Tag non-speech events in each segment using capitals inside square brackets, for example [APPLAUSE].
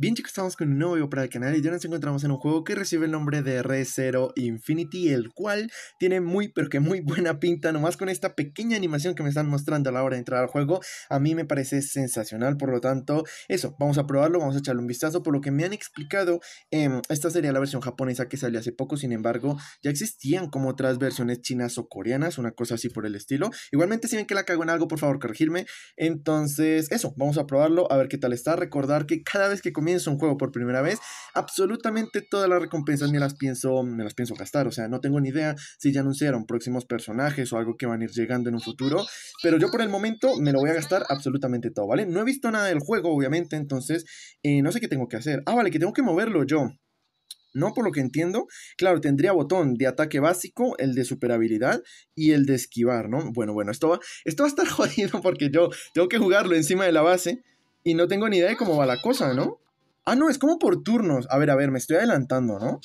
Bien chicos, estamos con un nuevo video para el canal y ya nos encontramos en un juego que recibe el nombre de Re-Zero Infinity, el cual tiene muy pero que muy [LAUGHS] buena pinta, nomás con esta pequeña animación que me están mostrando a la hora de entrar al juego, a mí me parece sensacional, por lo tanto, eso, vamos a probarlo, vamos a echarle un vistazo, por lo que me han explicado, em, esta sería la versión japonesa que salió hace poco, sin embargo, ya existían como otras versiones chinas o coreanas, una cosa así por el estilo, igualmente si ven que la cago en algo, por favor corregirme, entonces, eso, vamos a probarlo, a ver qué tal está, recordar que cada vez que comienzo un juego por primera vez, absolutamente todas las recompensas me las pienso, me las pienso gastar. O sea, no tengo ni idea si ya anunciaron próximos personajes o algo que van a ir llegando en un futuro. Pero yo por el momento me lo voy a gastar absolutamente todo, ¿vale? No he visto nada del juego, obviamente, entonces eh, no sé qué tengo que hacer. Ah, vale, que tengo que moverlo yo. No, por lo que entiendo, claro, tendría botón de ataque básico, el de superabilidad y el de esquivar, ¿no? Bueno, bueno, esto esto va a estar [LAUGHS] jodido porque yo tengo que jugarlo encima de la base y no tengo ni idea de cómo va la cosa, ¿no? Ah, no, es como por turnos. A ver, a ver, me estoy adelantando, ¿no?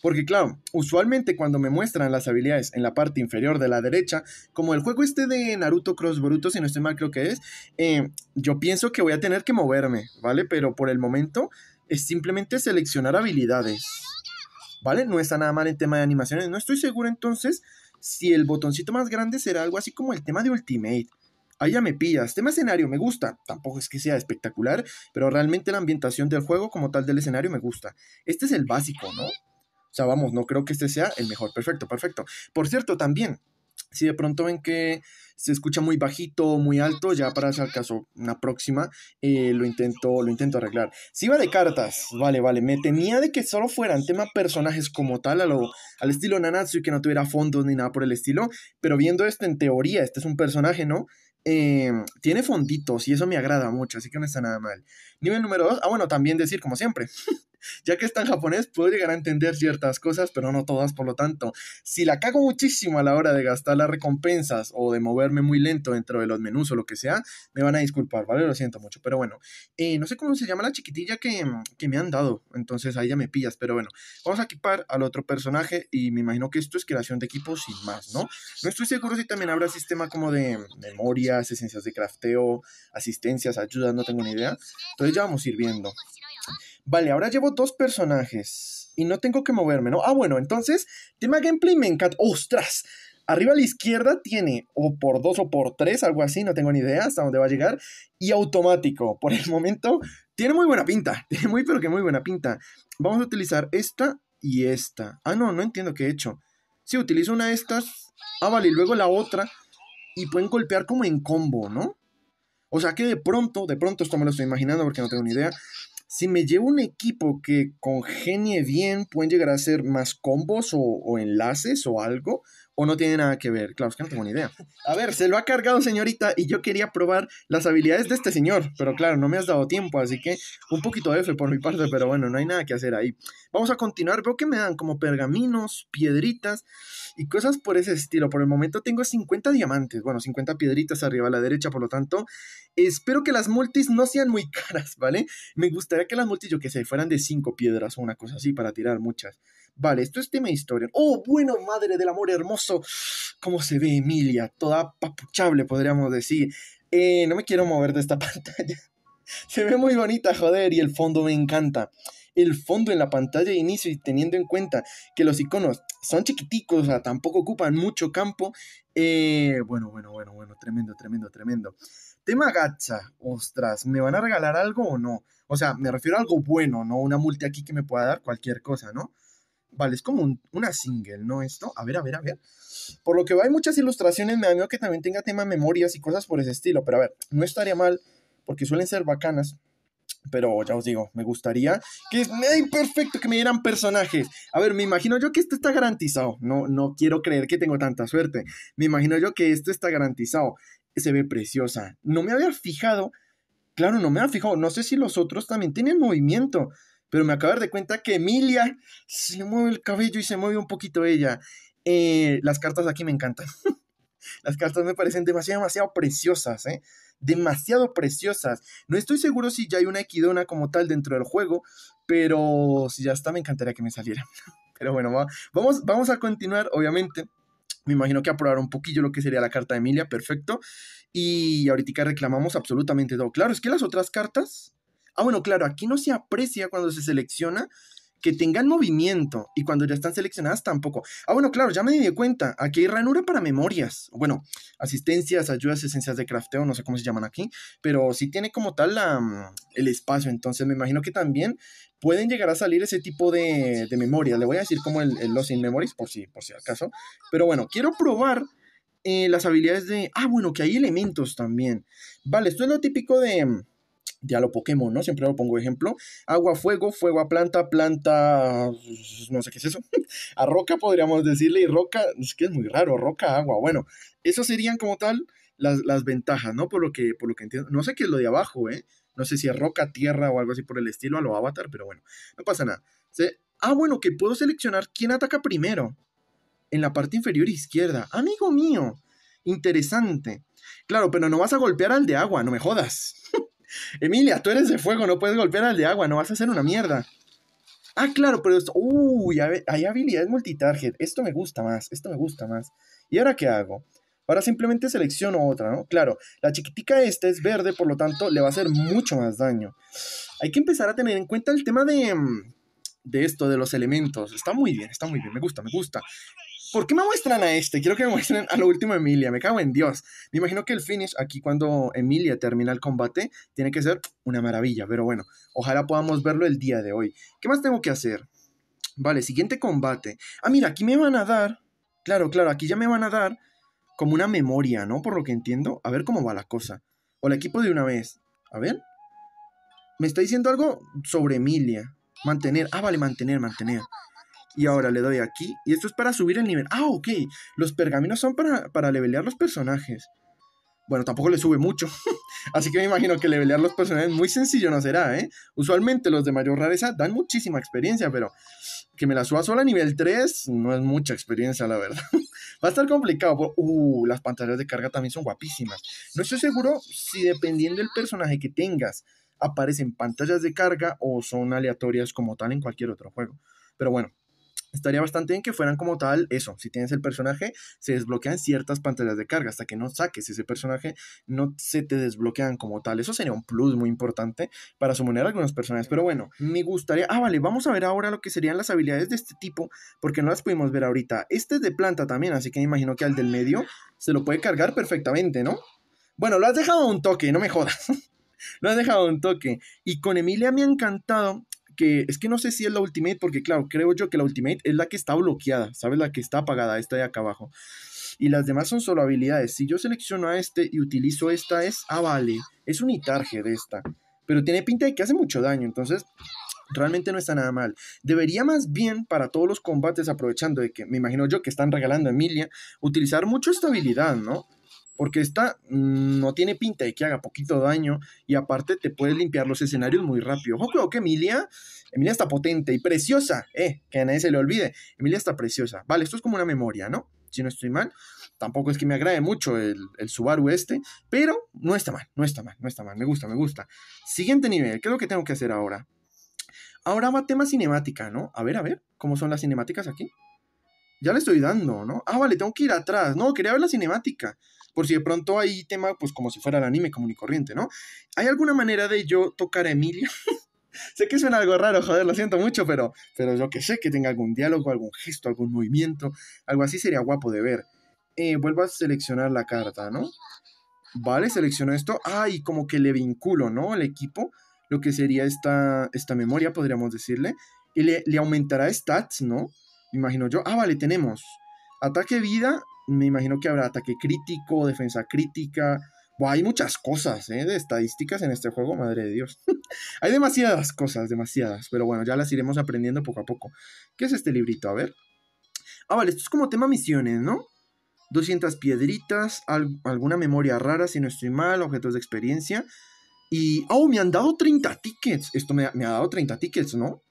Porque claro, usualmente cuando me muestran las habilidades en la parte inferior de la derecha, como el juego este de Naruto Cross Bruto, si no estoy mal creo que es, eh, yo pienso que voy a tener que moverme, ¿vale? Pero por el momento es simplemente seleccionar habilidades, ¿vale? No está nada mal el tema de animaciones, no estoy seguro entonces si el botoncito más grande será algo así como el tema de Ultimate, Ahí ya me pillas. Tema este escenario, me gusta. Tampoco es que sea espectacular, pero realmente la ambientación del juego como tal del escenario me gusta. Este es el básico, ¿no? O sea, vamos, no creo que este sea el mejor. Perfecto, perfecto. Por cierto, también, si de pronto ven que se escucha muy bajito, o muy alto, ya para hacer caso una próxima, eh, lo, intento, lo intento arreglar. Si va de cartas, vale, vale, me temía de que solo fueran tema personajes como tal, a lo, al estilo Nanatsu y que no tuviera fondos ni nada por el estilo, pero viendo esto en teoría, este es un personaje, ¿no? Em, tiene fonditos y eso me agrada mucho, así que no está nada mal. Nivel número dos, ah, bueno, también decir como siempre. [LAUGHS] ya que está en japonés, puedo llegar a entender ciertas cosas, pero no todas, por lo tanto, si la cago muchísimo a la hora de gastar las recompensas o de moverme muy lento dentro de los menús o lo que sea, me van a disculpar, ¿vale? Lo siento mucho, pero bueno, eh, no sé cómo se llama la chiquitilla que, que, me han dado, entonces ahí ya me pillas, pero bueno, vamos a equipar al otro personaje y me imagino que esto es creación de equipo sin más, ¿no? No estoy seguro si también habrá sistema como de memorias, esencias de crafteo, asistencias, ayudas, no tengo ni idea, entonces ya vamos a Vale, ahora llevo dos personajes y no tengo que moverme, ¿no? Ah, bueno, entonces, tema gameplay me encanta. ¡Ostras! Arriba a la izquierda tiene o por dos o por tres, algo así, no tengo ni idea hasta dónde va a llegar. Y automático, por el momento, tiene muy buena pinta. [LAUGHS] Tiene muy, pero que muy buena pinta. Vamos a utilizar esta y esta. Ah, no, no entiendo qué he hecho. Si utilizo una de estas. Ah, vale, y luego la otra. Y pueden golpear como en combo, ¿no? O sea que de pronto, de pronto esto me lo estoy imaginando porque no tengo ni idea. Si me llevo un equipo que congenie bien, pueden llegar a ser más combos o, o enlaces o algo o no tiene nada que ver. Claro, es que no tengo ni idea. A ver, se lo ha cargado, señorita, y yo quería probar las habilidades de este señor, pero claro, no me has dado tiempo, así que un poquito de F por mi parte, pero bueno, no hay nada que hacer ahí. Vamos a continuar, veo que me dan como pergaminos, piedritas y cosas por ese estilo. Por el momento tengo 50 diamantes, bueno, 50 piedritas arriba a la derecha, por lo tanto, espero que las multis no sean muy caras, ¿vale? Me gustaría que las multis, yo que sé, fueran de 5 piedras o una cosa así para tirar muchas. Vale, esto es tema historia. Oh, bueno, madre del amor hermoso. ¿Cómo se ve Emilia? Toda papuchable, podríamos decir. Eh, no me quiero mover de esta [LAUGHS] pantalla. se ve muy bonita, joder, y el fondo me encanta. El fondo en la pantalla de inicio y teniendo en cuenta que los iconos son chiquiticos, o sea, tampoco ocupan mucho campo. Eh, bueno, bueno, bueno, bueno, tremendo, tremendo, tremendo. Tema gacha, ostras, ¿me van a regalar algo o no? O sea, me refiero a algo bueno, no una multa aquí que me pueda dar cualquier cosa, ¿no? Vale, es como una single, ¿no? Esto, a ver, a ver, a ver. Por lo que va, hay muchas ilustraciones, me da miedo que también tenga tema memorias y cosas por ese estilo, pero a ver, no estaría mal, porque suelen ser bacanas. Pero ya os digo, me gustaría que me imperfecto que me dieran personajes. A ver, me imagino yo que esto está garantizado. No, no quiero creer que tengo tanta suerte. Me imagino yo que esto está garantizado. Se ve preciosa. No me había fijado. Claro, no me había fijado. No sé si los otros también tienen movimiento pero me acabo de dar cuenta que Emilia se mueve el cabello y se mueve un poquito ella. Eh, las cartas aquí me encantan. [LAUGHS] las cartas me parecen demasiado, demasiado preciosas, ¿eh? Demasiado preciosas. No estoy seguro si ya hay una equidona como tal dentro del juego, pero si ya está, me encantaría que me saliera. [LAUGHS] pero bueno, vamos, vamos a continuar, obviamente. Me imagino que aprobar un poquillo lo que sería la carta de Emilia, perfecto. Y ahorita reclamamos absolutamente todo. Claro, es que las otras cartas Ah, bueno, claro, aquí no se aprecia cuando se selecciona que tengan movimiento y cuando ya están seleccionadas tampoco. Ah, bueno, claro, ya me di cuenta, aquí hay ranura para memorias, bueno, asistencias, ayudas, esencias de crafteo, no sé cómo se llaman aquí, pero sí tiene como tal mm, el espacio, entonces me imagino que también pueden llegar a salir ese tipo de, de memorias, le voy a decir como el, los in Memories, por si, por si acaso, pero bueno, quiero probar... Eh, las habilidades de... Ah, bueno, que hay elementos también. Vale, esto es lo típico de mm, ya lo Pokémon, ¿no? Siempre lo pongo ejemplo. Agua, fuego, fuego a planta, planta, no sé qué es eso. [LAUGHS] a roca podríamos decirle, y roca, es que es muy raro, roca, agua. Bueno, eso serían como tal las, ventajas, ¿no? Por lo, que, por lo que entiendo. No sé qué es lo de abajo, ¿eh? No sé si es roca, tierra o algo así por el estilo a lo avatar, pero bueno, no pasa nada. Ah, bueno, que puedo seleccionar quién ataca primero. En la parte inferior izquierda. Amigo mío, interesante. Claro, pero no vas a golpear al de agua, no me jodas. [LAUGHS] Emilia, tú eres de fuego, no puedes golpear al de agua, no vas a hacer una mierda. Ah, claro, pero esto. Uy, hay habilidad multitarget. Esto me gusta más, esto me gusta más. ¿Y ahora qué hago? Ahora simplemente selecciono otra, ¿no? Claro, la chiquitica esta es verde, por lo tanto le va a hacer mucho más daño. Hay que empezar a tener en cuenta el tema de, mm, de esto, de los elementos. Está muy bien, está muy bien, me gusta, me gusta. ¿por qué me muestran a este? Quiero que me muestren a lo último Emilia, me cago en Dios. Me imagino que el finish aquí cuando Emilia termina el combate tiene que ser una maravilla, pero bueno, ojalá podamos verlo el día de hoy. ¿Qué más tengo que hacer? Vale, siguiente combate. Ah, mira, aquí me van a dar, claro, claro, aquí ya me van a dar como una memoria, ¿no? Por lo que entiendo, a ver cómo va la cosa. O el equipo de una vez. A ver. Me está diciendo algo sobre Emilia. Mantener. Ah, vale, mantener, mantener. Y ahora le doy aquí. Y esto es para subir el nivel. Ah, ok. Los pergaminos son para, para levelear los personajes. Bueno, tampoco le sube mucho. [LAUGHS] Así que me imagino que levelear los personajes muy sencillo no será, ¿eh? Usualmente los de mayor rareza dan muchísima experiencia, pero que me la suba solo a nivel 3 no es mucha experiencia, la verdad. [LAUGHS] Va a estar complicado. Uh, las pantallas de carga también son guapísimas. No estoy seguro si dependiendo del personaje que tengas aparecen pantallas de carga o son aleatorias como tal en cualquier otro juego. Pero bueno, estaría bastante bien que fueran como tal eso. Si tienes el personaje, se desbloquean ciertas pantallas de carga. Hasta que no saques ese personaje, no se te desbloquean como tal. Eso sería un plus muy importante para a algunos personajes. Pero bueno, me gustaría. Ah, vale, vamos a ver ahora lo que serían las habilidades de este tipo, porque no las pudimos ver ahorita. Este es de planta también, así que me imagino que al del medio se lo puede cargar perfectamente, ¿no? Bueno, lo has dejado un toque, no me jodas. [LAUGHS] lo has dejado un toque. Y con Emilia me ha encantado que es que no sé si es la Ultimate, porque claro, creo yo que la Ultimate es la que está bloqueada, ¿sabes? La que está apagada, esta de acá abajo. Y las demás son solo habilidades. Si yo selecciono a este y utilizo esta, es, ah, vale, es un itarge de esta. Pero tiene pinta de que hace mucho daño, entonces realmente no está nada mal. Debería más bien para todos los combates, aprovechando de que me imagino yo que están regalando a Emilia, utilizar mucho esta habilidad, ¿no? porque esta mm, no tiene pinta de que haga poquito daño y aparte te puedes limpiar los escenarios muy rápido. Yo creo que Emilia, Emilia está potente y preciosa, eh, que a nadie se le olvide. Emilia está preciosa. Vale, esto es como una memoria, ¿no? Si no estoy mal. Tampoco es que me agrade mucho el, el Subaru este, pero no está mal, no está mal, no está mal. Me gusta, me gusta. Siguiente nivel, ¿qué es lo que tengo que hacer ahora? Ahora va tema cinemática, ¿no? A ver, a ver, ¿cómo son las cinemáticas aquí? Ya le estoy dando, ¿no? Ah, vale, tengo que ir atrás. No, quería ver la cinemática por si de pronto hay tema, pues como si fuera el anime común y corriente, ¿no? ¿Hay alguna manera de yo tocar a Emilio? [LAUGHS] sé que suena algo raro, joder, lo siento mucho, pero, pero yo que sé, que tenga algún diálogo, algún gesto, algún movimiento, algo así sería guapo de ver. Eh, vuelvo a seleccionar la carta, ¿no? Vale, selecciono esto. Ah, y como que le vinculo, ¿no? Al equipo, lo que sería esta, esta memoria, podríamos decirle. Y le, aumentará stats, ¿no? imagino yo. Ah, vale, tenemos ataque vida me imagino que habrá ataque crítico, defensa crítica. hay muchas cosas ¿eh? de estadísticas en este juego, madre de Dios. [LAUGHS] hay demasiadas cosas, demasiadas. Pero bueno, ya las iremos aprendiendo poco a poco. ¿Qué es este librito? A ver. Ah, vale, esto es como tema misiones, ¿no? 200 piedritas, alguna memoria rara, si no estoy mal, objetos de experiencia. Y, oh, me han dado 30 tickets. Esto me ha, dado 30 tickets, ¿no?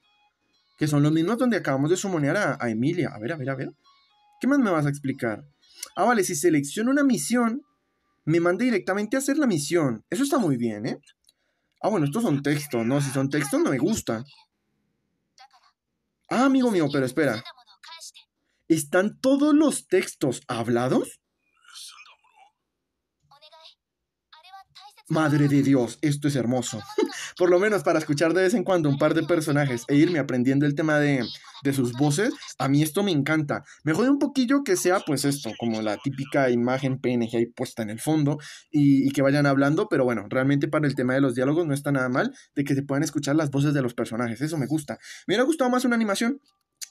Que son los mismos donde acabamos de sumonear a, a Emilia. A ver, a ver, a ver. ¿Qué más me vas a explicar? ah, vale, si selecciono una misión, me manda directamente a hacer la misión. Eso está muy bien, ¿eh? Ah, bueno, estos son textos, ¿no? Si son textos, no me gusta. Ah, amigo mío, pero espera. ¿Están todos los textos hablados? Madre de Dios, esto es hermoso por lo menos para escuchar de vez en cuando un par de personajes e irme aprendiendo el tema de, sus voces, a mí esto me encanta. Me jode un poquillo que sea pues esto, como la típica imagen PNG ahí puesta en el fondo y, que vayan hablando, pero bueno, realmente para el tema de los diálogos no está nada mal de que se puedan escuchar las voces de los personajes, eso me gusta. Me hubiera gustado más una animación,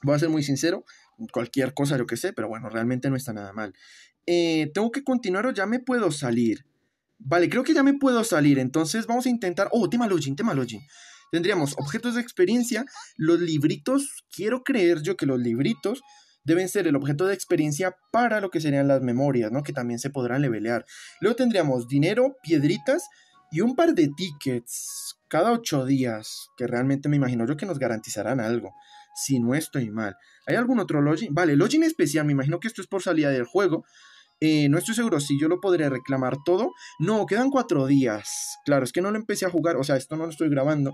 voy a ser muy sincero, cualquier cosa yo que sé, pero bueno, realmente no está nada mal. Eh, ¿Tengo que continuar o ya me puedo salir? Vale, creo que ya me puedo salir. Entonces vamos a intentar. Oh, tema login, tema login. Tendríamos objetos de experiencia, los libritos. Quiero creer yo que los libritos deben ser el objeto de experiencia para lo que serían las memorias, ¿no? Que también se podrán levelear. Luego tendríamos dinero, piedritas y un par de tickets cada ocho días, que realmente me imagino yo que nos garantizarán algo, si no estoy mal. ¿Hay algún otro login? Vale, login especial, me imagino que esto es por salida del juego, eh, no estoy seguro si yo lo podré reclamar todo. No, quedan cuatro días. Claro, es que no lo empecé a jugar. O sea, esto no lo estoy grabando.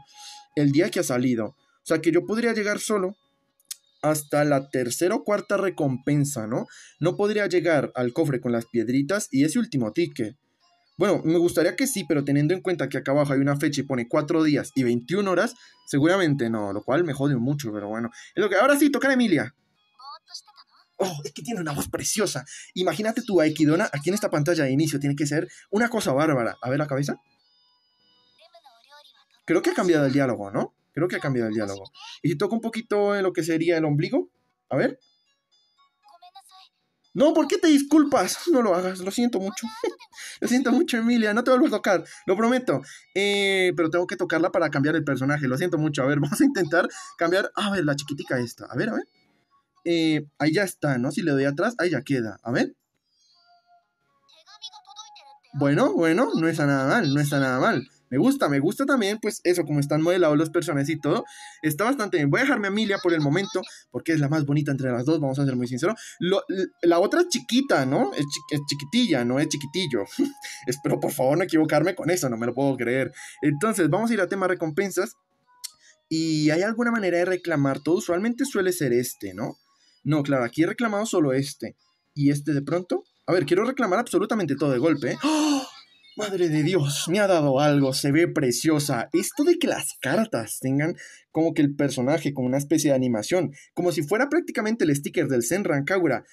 El día que ha salido. O sea, que yo podría llegar solo hasta la tercera o cuarta recompensa, ¿no? No podría llegar al cofre con las piedritas y ese último ticket. Bueno, me gustaría que sí, pero teniendo en cuenta que acá abajo hay una fecha y pone cuatro días y 21 horas, seguramente no, lo cual me jode mucho, pero bueno. Es lo que ahora sí, toca a Emilia oh, es que tiene una voz preciosa. Imagínate tu Aekidona aquí en esta pantalla de inicio, tiene que ser una cosa bárbara. A ver la cabeza. Creo que ha cambiado el diálogo, ¿no? Creo que ha cambiado el diálogo. Y si toco un poquito en lo que sería el ombligo, a ver. No, ¿por qué te disculpas? No lo hagas, lo siento mucho. [LAUGHS] lo siento mucho, Emilia, no te vuelvo a tocar, lo prometo. Eh, pero tengo que tocarla para cambiar el personaje, lo siento mucho. A ver, [LAUGHS] vamos a intentar cambiar. A ver, la chiquitica esta. A ver, a ver. Eh, ahí ya está, ¿no? Si le doy atrás, ahí ya queda. A ver. Bueno, bueno, no está nada mal, no está nada mal. Me gusta, me gusta también, pues eso, como están modelados los personajes y todo, está bastante bien. Voy a dejarme a Emilia por el momento, porque es la más bonita entre las dos, vamos a ser muy sinceros. la otra es chiquita, ¿no? Es, chiquitilla, no es chiquitillo. [LAUGHS] Espero, por favor, no equivocarme con eso, no me lo puedo creer. Entonces, vamos a ir al tema recompensas. Y hay alguna manera de reclamar todo, usualmente suele ser este, ¿no? No, claro, aquí he reclamado solo este. Y este de pronto. A ver, quiero reclamar absolutamente todo de golpe. ¿eh? ¡Ah! Madre de Dios, me ha dado algo, se ve preciosa. Esto de que las cartas tengan como que el personaje, con una especie de animación, como si fuera prácticamente el sticker del Zenran Kagura,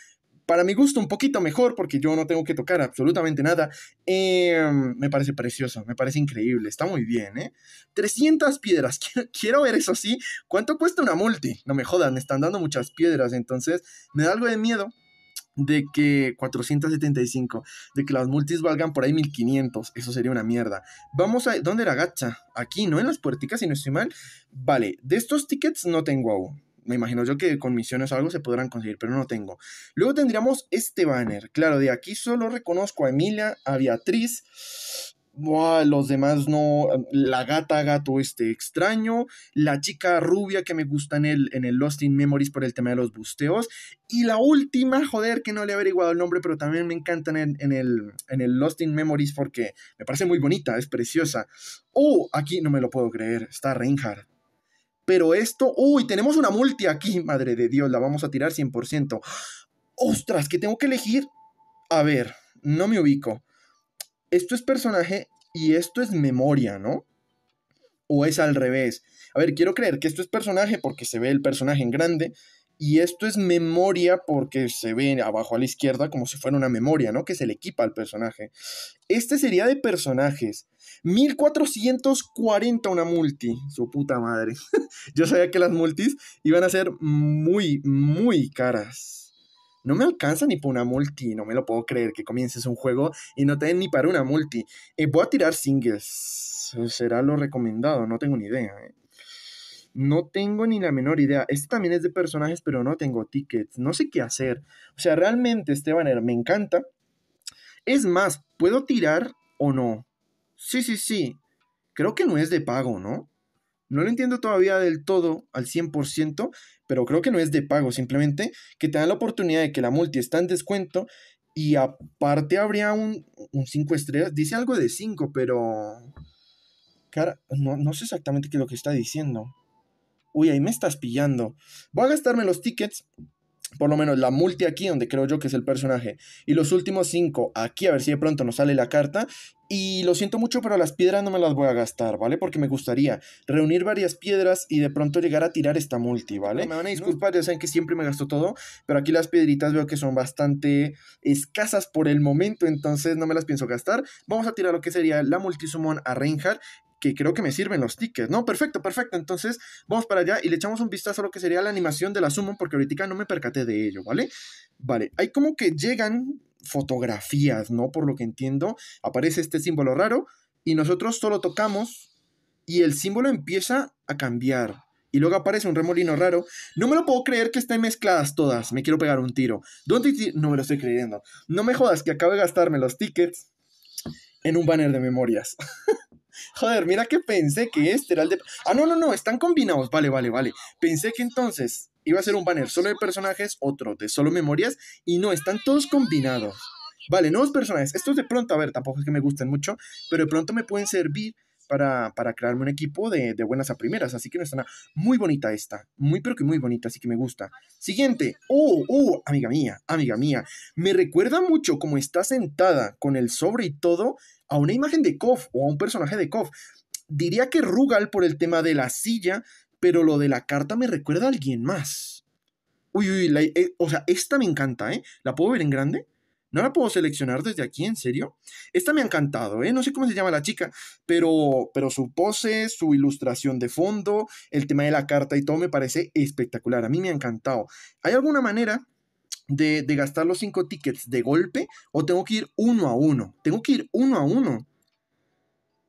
para mi gusto un poquito mejor porque yo no tengo que tocar absolutamente nada. Em, me parece precioso, me parece increíble, está muy bien, ¿eh? 300 piedras, [LAUGHS] quiero, ver eso sí. ¿Cuánto cuesta una multi? No me jodan, me están dando muchas piedras, entonces me da algo de miedo de que 475, de que las multis valgan por ahí 1500, eso sería una mierda. Vamos a... ¿Dónde era Gacha? Aquí, ¿no? En las puerticas, si no estoy mal. Vale, de estos tickets no tengo aún me imagino yo que con misiones o algo se podrán conseguir, pero no tengo. Luego tendríamos este banner. Claro, de aquí solo reconozco a Emilia, a Beatriz. los demás no. La gata, gato este extraño. La chica rubia que me gusta en el, en el Lost in Memories por el tema de los busteos. Y la última, joder, que no le he averiguado el nombre, pero también me encantan en, el, en el Lost in Memories porque me parece muy bonita, es preciosa. Oh, aquí no me lo puedo creer. Está Reinhardt. Pero esto, uy, tenemos una multi aquí, [LAUGHS] madre de Dios, la vamos a tirar 100%. Ostras, que tengo que elegir. A ver, no me ubico. Esto es personaje y esto es memoria, ¿no? O es al revés. A ver, quiero creer que esto es personaje porque se ve el personaje en grande y esto es memoria porque se ve abajo a la izquierda como si fuera una memoria, ¿no? Que se le equipa al personaje. Este sería de personajes. 1440 una multi, su puta madre. [LAUGHS] Yo sabía que las multis iban a ser muy, muy caras. No me alcanza ni para una multi, no me lo puedo creer que comiences un juego y no te den ni para una multi. Eh, voy a tirar singles, será lo recomendado, no tengo ni idea. ¿eh? No tengo ni la menor idea. Este también es de personajes, pero no tengo tickets. No sé qué hacer. O sea, realmente este banner me encanta. Es más, ¿puedo tirar o no? Sí, sí, sí. Creo que no es de pago, ¿no? No lo entiendo todavía del todo, al 100%, pero creo que no es de pago. Simplemente que te dan la oportunidad de que la multi está en descuento y aparte habría un 5 estrellas. Dice algo de 5, pero... Cara, no sé exactamente qué es lo que está diciendo uy, ahí me estás pillando. Voy a gastarme los tickets, por lo menos la multi aquí, donde creo yo que es el personaje, y los últimos cinco aquí, a ver si de pronto nos sale la carta. Y lo siento mucho, pero las piedras no me las voy a gastar, ¿vale? Porque me gustaría reunir varias piedras y de pronto llegar a tirar esta multi, ¿vale? me van a disculpar, ya saben que siempre me gasto todo, pero aquí las piedritas veo que son bastante escasas por el momento, entonces no me las pienso gastar. Vamos a tirar lo que sería la multi a Reinhardt que creo que me sirven los tickets, ¿no? Perfecto, perfecto. Entonces, vamos para allá y le echamos un vistazo a lo que sería la animación de la Summon, porque ahorita no me percaté de ello, ¿vale? Vale, hay como que llegan fotografías, ¿no? Por lo que entiendo, aparece este símbolo raro y nosotros solo tocamos y el símbolo empieza a cambiar y luego aparece un remolino raro. No me lo puedo creer que estén mezcladas todas. Me quiero pegar un tiro. ¿Dónde no me lo estoy creyendo. No me jodas que acabe de gastarme los tickets en un banner de memorias. [LAUGHS] Joder, mira que pensé que este era el de... Ah, no, no, no, están combinados. Vale, vale, vale. Pensé que entonces iba a ser un banner solo de personajes, otro de solo memorias, y no, están todos combinados. Vale, nuevos personajes. Estos de pronto, a ver, tampoco es que me gusten mucho, pero de pronto me pueden servir para, crearme un equipo de, buenas a primeras. Así que no está nada. Muy bonita esta. Muy, pero que muy bonita. Así que me gusta. Siguiente. Oh, oh, amiga mía, amiga mía. Me recuerda mucho como está sentada con el sobre y todo a una imagen de Kof o a un personaje de Kof. Diría que Rugal por el tema de la silla, pero lo de la carta me recuerda a alguien más. Uy, uy, eh, o sea, esta me encanta, ¿eh? ¿La puedo ver en grande? ¿No la puedo seleccionar desde aquí, en serio? Esta me ha encantado, ¿eh? No sé cómo se llama la chica, pero, pero su pose, su ilustración de fondo, el tema de la carta y todo me parece espectacular. A mí me ha encantado. ¿Hay alguna manera de, de gastar los cinco tickets de golpe o tengo que ir uno a uno? Tengo que ir uno a uno.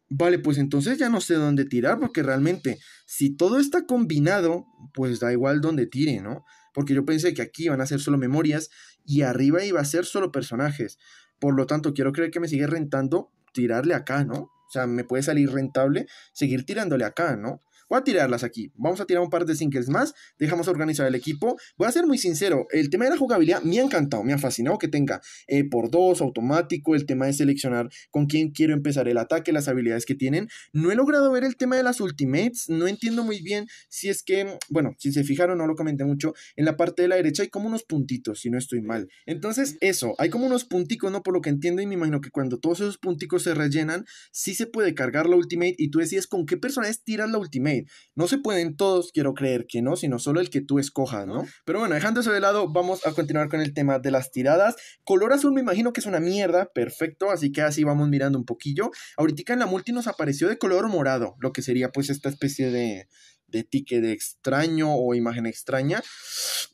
Vale, pues entonces ya no sé dónde tirar, porque realmente si todo está combinado, pues da igual dónde tire, ¿no? porque yo pensé que aquí iban a ser solo memorias y arriba iba a ser solo personajes. Por lo tanto, quiero creer que me sigue rentando tirarle acá, ¿no? O sea, me puede salir rentable seguir tirándole acá, ¿no? Voy a tirarlas aquí. Vamos a tirar un par de singles más. Dejamos organizar el equipo. Voy a ser muy sincero. El tema de la jugabilidad me ha encantado, me ha fascinado que tenga eh, por dos, automático. El tema de seleccionar con quién quiero empezar el ataque, las habilidades que tienen. No he logrado ver el tema de las ultimates. No entiendo muy bien si es que, bueno, si se fijaron, no lo comenté mucho. En la parte de la derecha hay como unos puntitos, si no estoy mal. Entonces, eso, hay como unos punticos, ¿no? Por lo que entiendo y me imagino que cuando todos esos punticos se rellenan, sí se puede cargar la ultimate y tú decides con qué personajes tiras la ultimate. No se pueden todos, quiero creer que no, sino solo el que tú escojas, ¿no? Pero bueno, dejando eso de lado, vamos a continuar con el tema de las tiradas. Color azul me imagino que es una mierda, perfecto, así que así vamos mirando un poquillo. Ahorita en la multi nos apareció de color morado, lo que sería pues esta especie de, de ticket extraño o imagen extraña,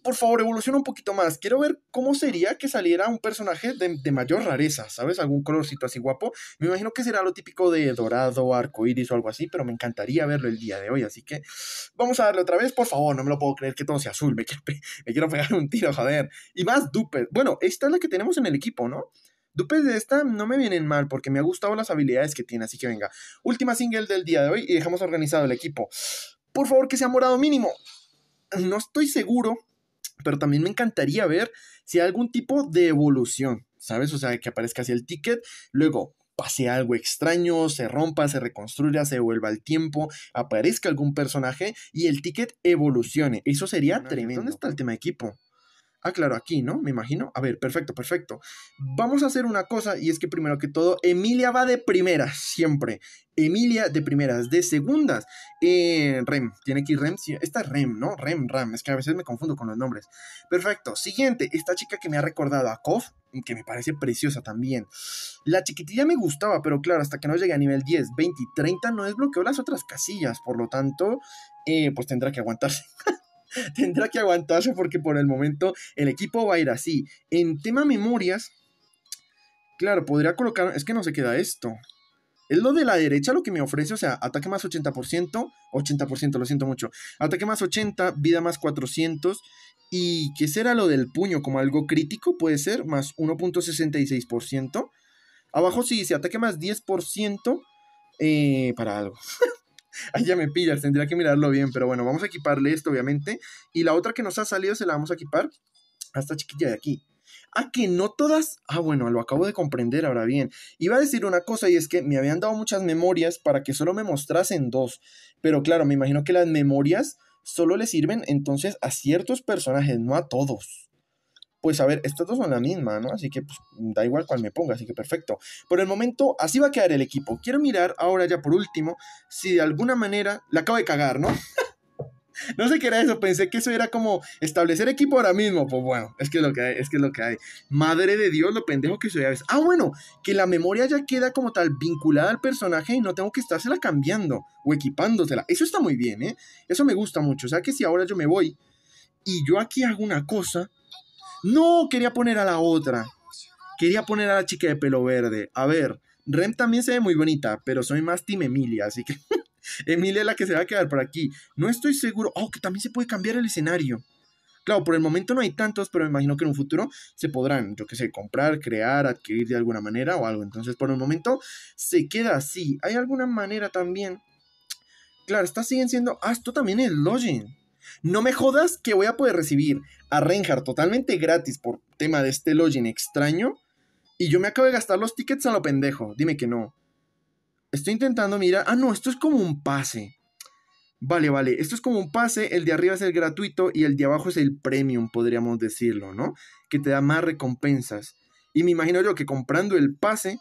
por favor evoluciona un poquito más. Quiero ver cómo sería que saliera un personaje de, mayor rareza, ¿sabes? Algún colorcito así guapo. Me imagino que será lo típico de dorado, iris o algo así, pero me encantaría verlo el día de hoy. Así que vamos a darle otra vez, por favor, no me lo puedo creer que todo sea azul. Me quiero, [LAUGHS] pegar un tiro, joder. Y más dupes, Bueno, esta es la que tenemos en el equipo, ¿no? Dupes de esta no me vienen mal porque me ha gustado las habilidades que tiene, así que venga. Última single del día de hoy y dejamos organizado el equipo. Por favor, que sea morado mínimo. No estoy seguro, pero también me encantaría ver si hay algún tipo de evolución, ¿sabes? O sea, que aparezca así el ticket, luego pase algo extraño, se rompa, se reconstruya, se vuelva el tiempo, aparezca algún personaje y el ticket evolucione. Eso sería tremendo. ¿Dónde está el tema de equipo? Ah, claro, aquí, ¿no? Me imagino. A ver, perfecto, perfecto. Vamos a hacer una cosa y es que primero que todo, Emilia va de primeras, siempre. Emilia de primeras, de segundas. Eh, Rem, tiene que ir Rem. Esta esta Rem, ¿no? Rem, Ram. Es que a veces me confundo con los nombres. Perfecto. Siguiente, esta chica que me ha recordado a kov que me parece preciosa también. La chiquitilla me gustaba, pero claro, hasta que no llegue a nivel 10, 20 y 30 no desbloqueó las otras casillas. Por lo tanto, eh, pues tendrá que aguantarse. [LAUGHS] [LAUGHS] tendrá que aguantarse porque por el momento el equipo va a ir así. En tema memorias, claro, podría colocar, es que no se queda esto. Es lo de la derecha lo que me ofrece, o sea, ataque más 80%, 80%, lo siento mucho. Ataque más 80, vida más 400. ¿Y qué será lo del puño? Como algo crítico, puede ser, más 1.66%. Abajo sí dice ataque más 10%. Eh, para algo. [LAUGHS] [LAUGHS] ahí ya me pillas, tendría que mirarlo bien, pero bueno, vamos a equiparle esto, obviamente. Y la otra que nos ha salido se la vamos a equipar a esta chiquilla de aquí. Ah, que no todas. Ah, bueno, lo acabo de comprender ahora bien. Iba a decir una cosa y es que me habían dado muchas memorias para que solo me mostrasen dos. Pero claro, me imagino que las memorias solo le sirven entonces a ciertos personajes, no a todos pues a ver, estas dos son la misma, ¿no? Así que pues, da igual cuál me ponga, así que perfecto. Por el momento, así va a quedar el equipo. Quiero mirar ahora ya por último si de alguna manera la acabo de cagar, ¿no? [LAUGHS] no sé qué era eso, pensé que eso era como establecer equipo ahora mismo. Pues bueno, es que es lo que hay, es que es lo que hay. Madre de Dios, lo pendejo que soy a veces. Ah, bueno, que la memoria ya queda como tal vinculada al personaje y no tengo que estársela cambiando o equipándosela. Eso está muy bien, ¿eh? Eso me gusta mucho. O sea que si ahora yo me voy y yo aquí hago una cosa, no, quería poner a la otra. Quería poner a la chica de pelo verde. A ver, Rem también se ve muy bonita, pero soy más Team Emilia, así que [LAUGHS] Emilia es la que se va a quedar por aquí. No estoy seguro. Oh, que también se puede cambiar el escenario. Claro, por el momento no hay tantos, pero me imagino que en un futuro se podrán, yo qué sé, comprar, crear, adquirir de alguna manera o algo. Entonces, por el momento se queda así. Hay alguna manera también. Claro, estas siguen siendo. Ah, esto también es login. No me jodas que voy a poder recibir a Reinhardt totalmente gratis por tema de este login extraño. Y yo me acabo de gastar los tickets a lo pendejo. Dime que no. Estoy intentando mirar. Ah, no, esto es como un pase. Vale, vale. Esto es como un pase. El de arriba es el gratuito y el de abajo es el premium, podríamos decirlo, ¿no? Que te da más recompensas. Y me imagino yo que comprando el pase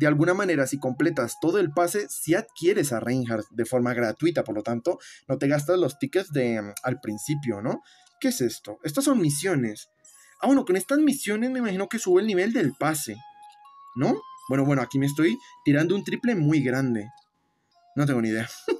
de alguna manera, si completas todo el pase, si adquieres a Reinhardt de forma gratuita, por lo tanto, no te gastas los tickets de mm, al principio, ¿no? ¿Qué es esto? Estas son misiones. Ah, bueno, con estas misiones me imagino que sube el nivel del pase, ¿no? Bueno, bueno, aquí me estoy tirando un triple muy grande. No tengo ni idea. [LAUGHS]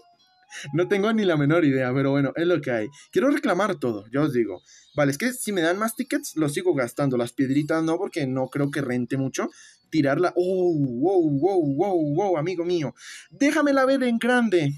no tengo ni la menor idea, pero bueno, es lo que hay. Quiero reclamar todo, yo os digo. Vale, es que si me dan más tickets, lo sigo gastando. Las piedritas no, porque no creo que rente mucho. Tirarla. ¡Oh, wow, wow, wow, wow, amigo mío! Déjamela ver en grande.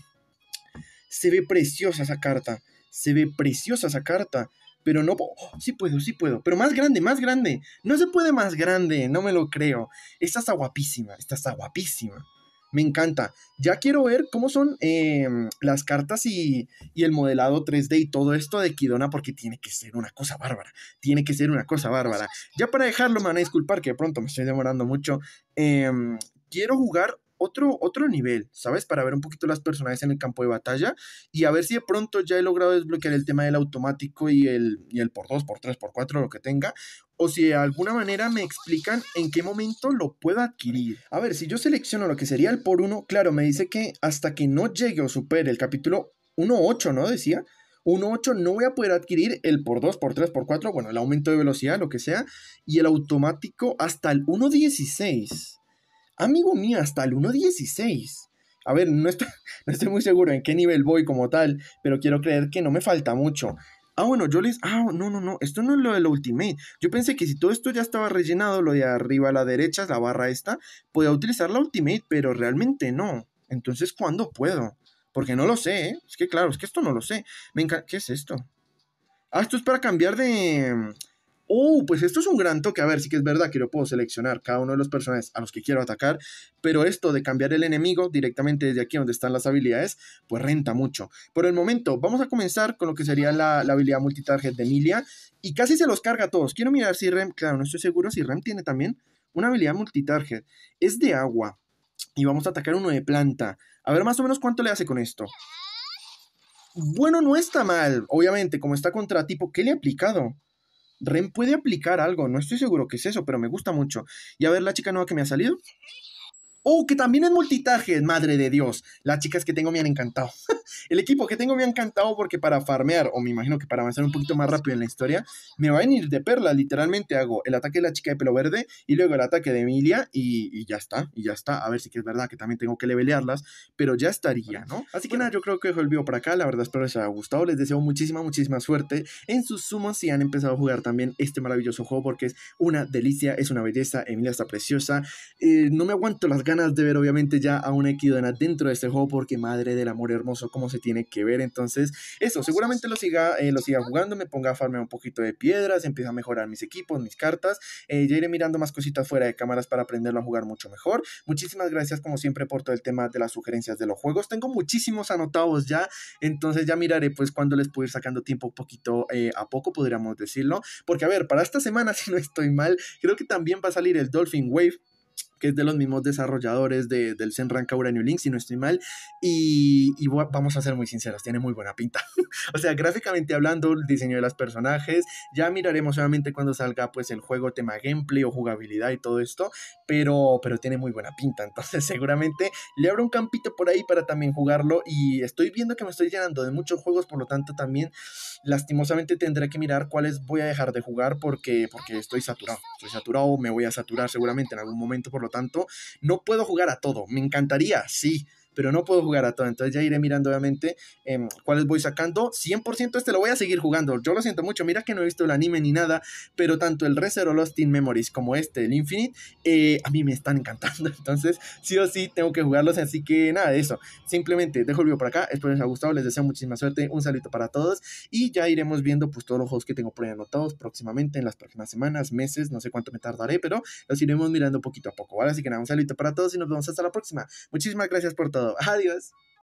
Se ve preciosa esa carta. Se ve preciosa esa carta. Pero no, oh, sí puedo, sí puedo. Pero más grande, más grande. No se puede más grande, no me lo creo. Esta está guapísima, esta está guapísima me encanta. Ya quiero ver cómo son em, las cartas y, y, el modelado 3D y todo esto de Kidona, porque tiene que ser una cosa bárbara. Tiene que ser una cosa bárbara. Ya para dejarlo, me van a disculpar que de pronto me estoy demorando mucho. Em, quiero jugar otro, otro nivel, ¿sabes? Para ver un poquito las personajes en el campo de batalla y a ver si de pronto ya he logrado desbloquear el tema del automático y el, y el por 2, por 3, por 4, lo que tenga, o si de alguna manera me explican en qué momento lo puedo adquirir. A ver, si yo selecciono lo que sería el por 1, claro, me dice que hasta que no llegue o supere el capítulo 1.8, ¿no? Decía. 1.8 no voy a poder adquirir el por 2, por 3, por 4, bueno, el aumento de velocidad, lo que sea, y el automático hasta el 1.16. Amigo mío, hasta el 1.16. A ver, [LAUGHS] no estoy, muy seguro en qué nivel voy como tal, pero quiero creer que no me falta mucho. Ah, bueno, yo les. Ah, no, no, no. Esto no es lo del Ultimate. Yo pensé que si todo esto ya estaba rellenado, lo de arriba a la derecha, la barra esta, podía utilizar la Ultimate, pero realmente no. Entonces, ¿cuándo puedo? Porque no lo sé, ¿eh? Es que claro, es que esto no lo sé. Me ¿Qué es esto? Ah, esto es para cambiar de oh, pues esto es un gran toque. A ver, sí que es verdad que yo puedo seleccionar cada uno de los personajes a los que quiero atacar, pero esto de cambiar el enemigo directamente desde aquí donde están las habilidades, pues renta mucho. Por el momento, vamos a comenzar con lo que sería la, habilidad multitarget de Emilia y casi se los carga a todos. Quiero mirar si Rem, claro, no estoy seguro si Rem tiene también una habilidad multitarget. Es de agua y vamos a atacar uno de planta. A ver más o menos cuánto le hace con esto. Bueno, no está mal, obviamente, como está contra tipo, ¿qué le ha aplicado? Ren puede aplicar algo, no estoy seguro que es eso, pero me gusta mucho. Y a ver la chica nueva que me ha salido. Oh, que también es multitaje, madre de Dios. Las chicas que tengo me han encantado. [LAUGHS] el equipo que tengo me ha encantado porque para farmear, o me imagino que para avanzar un poquito más rápido en la historia, me va a venir de perla. Literalmente hago el ataque de la chica de pelo verde y luego el ataque de Emilia y, ya está, y ya está. A ver si es verdad que también tengo que levelearlas, pero ya estaría, ¿no? Así que nada, yo creo que dejo el video para acá. La verdad, espero les haya gustado. Les deseo muchísima, muchísima suerte en sus sumas y han empezado a jugar también este maravilloso juego porque es una delicia, es una belleza. Emilia está preciosa. Eh, no me aguanto las ganas ganas de ver obviamente ya a una Equidona dentro de este juego porque madre del amor hermoso como se tiene que ver. Entonces, eso, seguramente lo siga, eh, lo siga jugando, me ponga a farmear un poquito de piedras, empiezo a mejorar mis equipos, mis cartas. Eh, ya iré mirando más cositas fuera de cámaras para aprenderlo a jugar mucho mejor. Muchísimas gracias como siempre por todo el tema de las sugerencias de los juegos. Tengo muchísimos anotados ya, entonces ya miraré pues cuando les puedo ir sacando tiempo poquito eh, a poco, podríamos decirlo. Porque a ver, para esta semana, [LAUGHS] si no estoy mal, creo que también va a salir el Dolphin Wave que es de los mismos desarrolladores de, del Kagura New Link, si no estoy mal, y, vamos a ser muy sinceros, tiene muy buena pinta. [LAUGHS] o sea, gráficamente hablando, el diseño de los personajes, ya miraremos solamente cuando salga pues el juego tema gameplay o jugabilidad y todo esto, pero, pero tiene muy buena pinta, entonces [LAUGHS] seguramente le abro un campito por ahí para también jugarlo y estoy viendo que me estoy llenando de muchos juegos, por lo tanto también lastimosamente tendré que mirar cuáles voy a dejar de jugar porque, porque estoy saturado, estoy saturado, me voy a saturar seguramente en algún momento, por lo tanto, no puedo jugar a todo, me encantaría, sí, pero no puedo jugar a todo. Entonces ya iré mirando, obviamente, em, cuáles voy sacando. 100% este lo voy a seguir jugando. Yo lo siento mucho. Mira que no he visto el anime ni nada, pero tanto el Resero Lost Team Memories como este, el Infinite, eh, a mí me están [LAUGHS] encantando. Entonces, sí o sí, tengo que jugarlos. Así que nada, eso. Simplemente dejo el video por acá. Espero les haya gustado. Les deseo muchísima suerte. Un saludito para todos. Y ya iremos viendo pues todos los juegos que tengo por ahí anotados próximamente en las próximas semanas, meses. No sé cuánto me tardaré, pero los iremos mirando poquito a poco. ¿vale? Así que nada, un saludito para todos y nos vemos hasta la próxima. Muchísimas gracias por todo. Adiós.